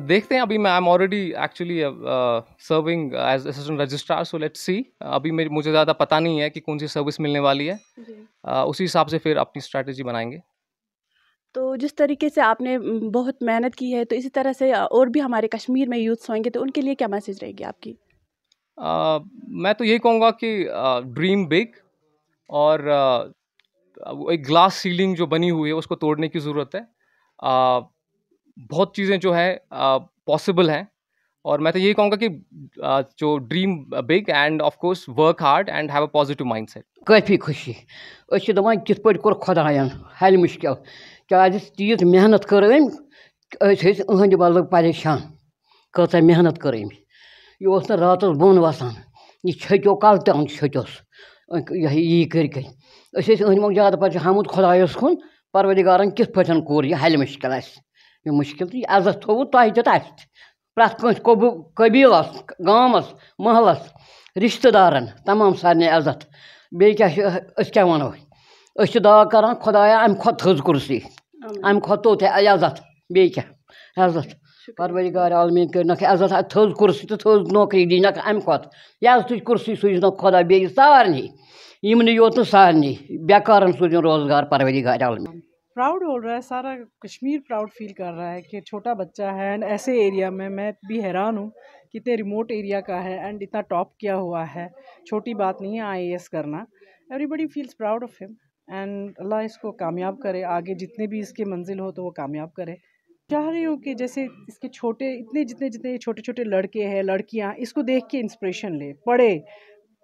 देखते हैं अभी मैं I am already actually serving as assistant registrar so let's see अभी मुझे ज़्यादा पता नहीं है कि कौन सी सर्विस मिलने वाली है uh, उसी हिसाब से फिर अपनी स्ट्रैटेजी बनाएंगे तो जिस तरीके से आपने बहुत मेहनत की है तो इसी तरह से uh, और भी हमारे कश्मीर में यूथ्स होंगे तो उनके लिए क्या मैसेज रहेगी आपकी uh, मैं तो यही कहूँगा कि ड्रीम uh, बिग और uh, एक ग्लास सीलिंग जो बनी हुई है उसको तोड़ने की ज़रूरत है uh, बहुत चीज़ें जो है पॉसिबल हैं और मैं तो यही कहूँगा कि जो dream big and of course work hard and have a positive mind set काफ़ी खुशी अच्छे दपान कित पे कोर खुदायन हल मुश्किल क्या तीत मेहनत कर अहद मतलब परेशान कच मेहनत कर यह रात बोन वसान यह छो कल तम छोस यह कर ज्यादा पे हामुद खुदायस कुन परवदिगारन कित पे कोर यह हल یہِ مُشکِل تہٕ یہِ عزت تھوٚوُ تۄہہِ تہِ تہٕ اَسہِ تہِ پرٛٮ۪تھ کٲنٛسہِ قبوٗ قٔبیٖلَس گامَس محلَس رِشتہٕ دارَن تَمام سارنٕے عزت بیٚیہِ کیٛاہ چھِ أسۍ کیٛاہ وَنو أسۍ چھِ دعا کَران خۄدایا اَمہِ کھۄتہٕ تھٔز کُرسی اَمہِ کھۄتہٕ توٚت عزت بیٚیہِ کیٛاہ عزت پَروَردِگار عالمیٖن کٔرنَکھ عزت تھٔز کُرسی تہٕ تھٔز نوکری دِنَکھ اَمہِ کھۄتہٕ یہِ حظ تُج کُرسی سوٗزنَکھ خۄدا بیٚیہِ سارنٕے یِم نہٕ یوت نہٕ سارنٕے بیکارَن سوٗزِن روزگار پَروَردِگار عالمیٖن प्राउड हो रहा है सारा कश्मीर प्राउड फील कर रहा है कि छोटा बच्चा है एंड ऐसे एरिया में मैं भी हैरान हूँ कितने रिमोट एरिया का है एंड इतना टॉप किया हुआ है छोटी बात नहीं है आई करना everybody feels proud of him and अल्लाह इसको कामयाब करे आगे जितने भी इसके मंजिल हो तो वो कामयाब करे चाह रही हूँ कि जैसे इसके छोटे इतने जितने जितने छोटे छोटे लड़के हैं लड़कियाँ इसको देख के इंस्परेशन ले पढ़े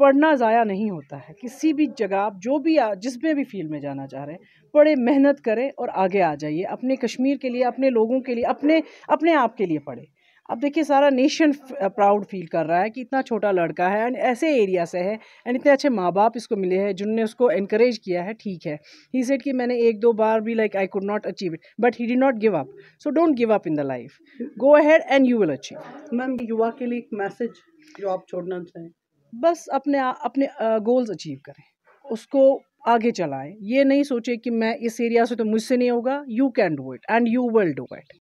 पढ़ना ज़ाया नहीं होता है किसी भी जगह आप जो भी जिसमें भी फील्ड में जाना चाह रहे हैं पढ़े मेहनत करें और आगे आ जाइए अपने कश्मीर के लिए अपने लोगों के लिए अपने अपने आप के लिए पढ़े अब देखिए सारा नेशन प्राउड फील कर रहा है कि इतना छोटा लड़का है एंड ऐसे एरिया से है एंड इतने अच्छे माँ बाप इसको मिले हैं जिनने उसको इनक्रेज किया है ठीक है ही सेट कि मैंने एक दो बार भी like I could not achieve it but he did not give up so don't give up in the life go ahead and you will achieve ma'am युवा के लिए एक मैसेज जो आप छोड़ना चाहें बस अपने अपने गोल्स अचीव करें उसको आगे चलाएं ये नहीं सोचें कि मैं इस एरिया से तो मुझसे नहीं होगा you can do it and you will do it